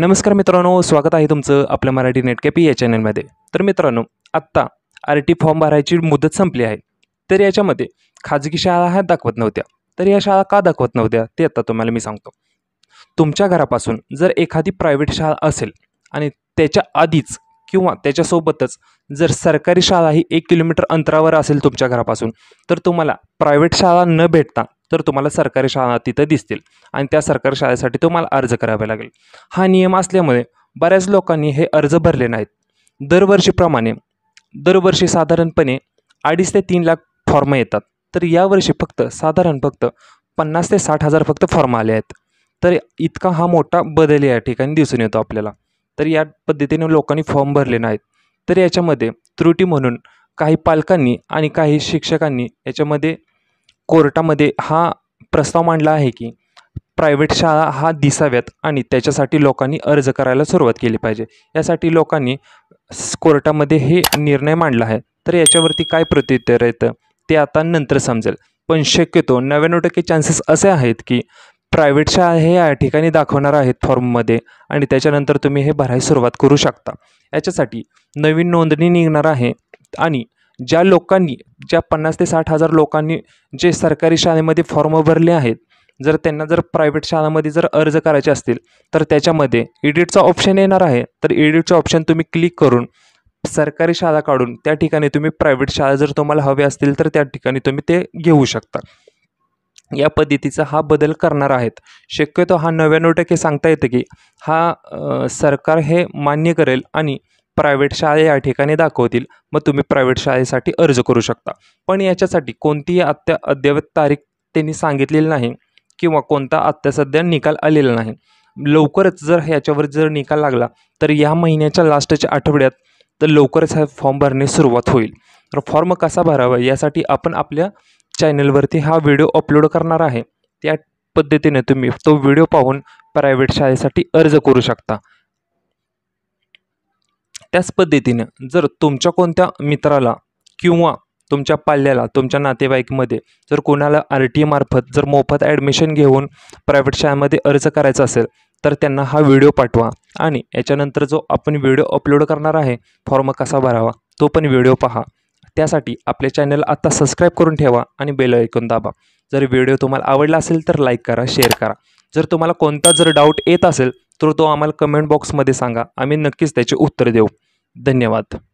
नमस्कार मित्रांनो स्वागत आहे तुमचं आपल्या मराठी नेटकेपी या चॅनलमध्ये तर मित्रांनो आत्ता आर टी फॉर्म भरायची मुदत संपली आहे तर याच्यामध्ये खाजगी शाळा ह्या दाखवत नव्हत्या तर या शाळा का दाखवत नव्हत्या ते आत्ता तुम्हाला मी सांगतो तुमच्या घरापासून जर एखादी प्रायव्हेट शाळा असेल आणि त्याच्या आधीच किंवा त्याच्यासोबतच जर सरकारी शाळा ही एक किलोमीटर अंतरावर असेल तुमच्या घरापासून तर तुम्हाला प्रायव्हेट शाळा न भेटता तर तुम्हाला सरकारी शाळा तिथं दिसतील आणि त्या सरकारी शाळेसाठी तुम्हाला अर्ज करावा लागेल हा नियम असल्यामुळे बऱ्याच लोकांनी हे अर्ज भरले नाहीत दरवर्षीप्रमाणे दरवर्षी साधारणपणे अडीच ते तीन लाख फॉर्म येतात तर यावर्षी फक्त साधारण फक्त पन्नास ते साठ हजार फक्त फॉर्म आले आहेत तर इतका हा मोठा बदल या ठिकाणी दिसून येतो आपल्याला तर या पद्धतीने लोकांनी फॉर्म भरले नाहीत तर याच्यामध्ये त्रुटी म्हणून काही पालकांनी आणि काही शिक्षकांनी याच्यामध्ये कोर्टामध्ये हा प्रस्ताव मांडला आहे की प्रायव्हेट शाळा हा दिसाव्यात आणि त्याच्यासाठी लोकांनी अर्ज करायला सुरुवात केली पाहिजे यासाठी लोकांनी कोर्टामध्ये हे निर्णय मांडला आहे तर याच्यावरती काय प्रत्युत्तर येतं ते आता नंतर समजेल पण शक्यतो नव्याण्णव टक्के चान्सेस असे आहेत की प्रायव्हेट शाळा हे या ठिकाणी दाखवणार आहेत फॉर्ममध्ये आणि त्याच्यानंतर तुम्ही हे भरायला सुरुवात करू शकता याच्यासाठी नवीन नोंदणी निघणार आहे आणि ज्या लोकांनी ज्या पन्नास ते साठ हजार लोकांनी जे सरकारी शाळेमध्ये फॉर्म भरले आहेत जर त्यांना जर प्रायव्हेट शाळामध्ये जर अर्ज करायचे असतील तर त्याच्यामध्ये एडिटचा ऑप्शन येणार आहे तर एडिटचा ऑप्शन तुम्ही क्लिक करून सरकारी शाळा काढून त्या ठिकाणी तुम्ही प्रायव्हेट शाळा जर तुम्हाला हवे असतील तर त्या ठिकाणी तुम्ही ते घेऊ शकता या पद्धतीचा हा बदल करणार आहेत शक्यतो हा नव्याण्णव टक्के सांगता येतं की हा सरकार हे मान्य करेल आणि प्रायव्हेट शाळा या ठिकाणी दाखवतील मग तुम्ही प्रायव्हेट शाळेसाठी अर्ज करू शकता पण याच्यासाठी कोणतीही आत्ता अद्ययावत तारीख त्यांनी सांगितलेली नाही किंवा कोणता आत्ता सध्या निकाल आलेला नाही लवकरच जर ह्याच्यावर जर निकाल लागला तर या महिन्याच्या लास्टच्या आठवड्यात तर लवकरच हा फॉर्म भरणे सुरुवात होईल तर फॉर्म कसा भरावा यासाठी आपण आपल्या चॅनलवरती हा व्हिडिओ अपलोड करणार आहे त्या पद्धतीने तुम्ही तो व्हिडिओ पाहून प्रायव्हेट शाळेसाठी अर्ज करू शकता त्याच पद्धतीनं जर तुमच्या कोणत्या मित्राला किंवा तुमच्या पाल्याला तुमच्या नातेवाईकमध्ये जर कोणाला आर टी मार्फत जर मोफत ॲडमिशन घेऊन प्रायव्हेट शाळेमध्ये अर्ज करायचा असेल तर त्यांना हा व्हिडिओ पाठवा आणि याच्यानंतर जो आपण व्हिडिओ अपलोड करणार आहे फॉर्म कसा भरावा तो पण व्हिडिओ पहा त्यासाठी आपल्या चॅनल आत्ता सबस्क्राईब करून ठेवा आणि बेल ऐकून दाबा जर व्हिडिओ तुम्हाला आवडला असेल तर लाईक करा शेअर करा जर तुम्हाला कोणता जर डाऊट येत असेल तर तो आम्हाला कमेंट बॉक्समध्ये सांगा आम्ही नक्कीच त्याचे उत्तर देऊ धन्यवाद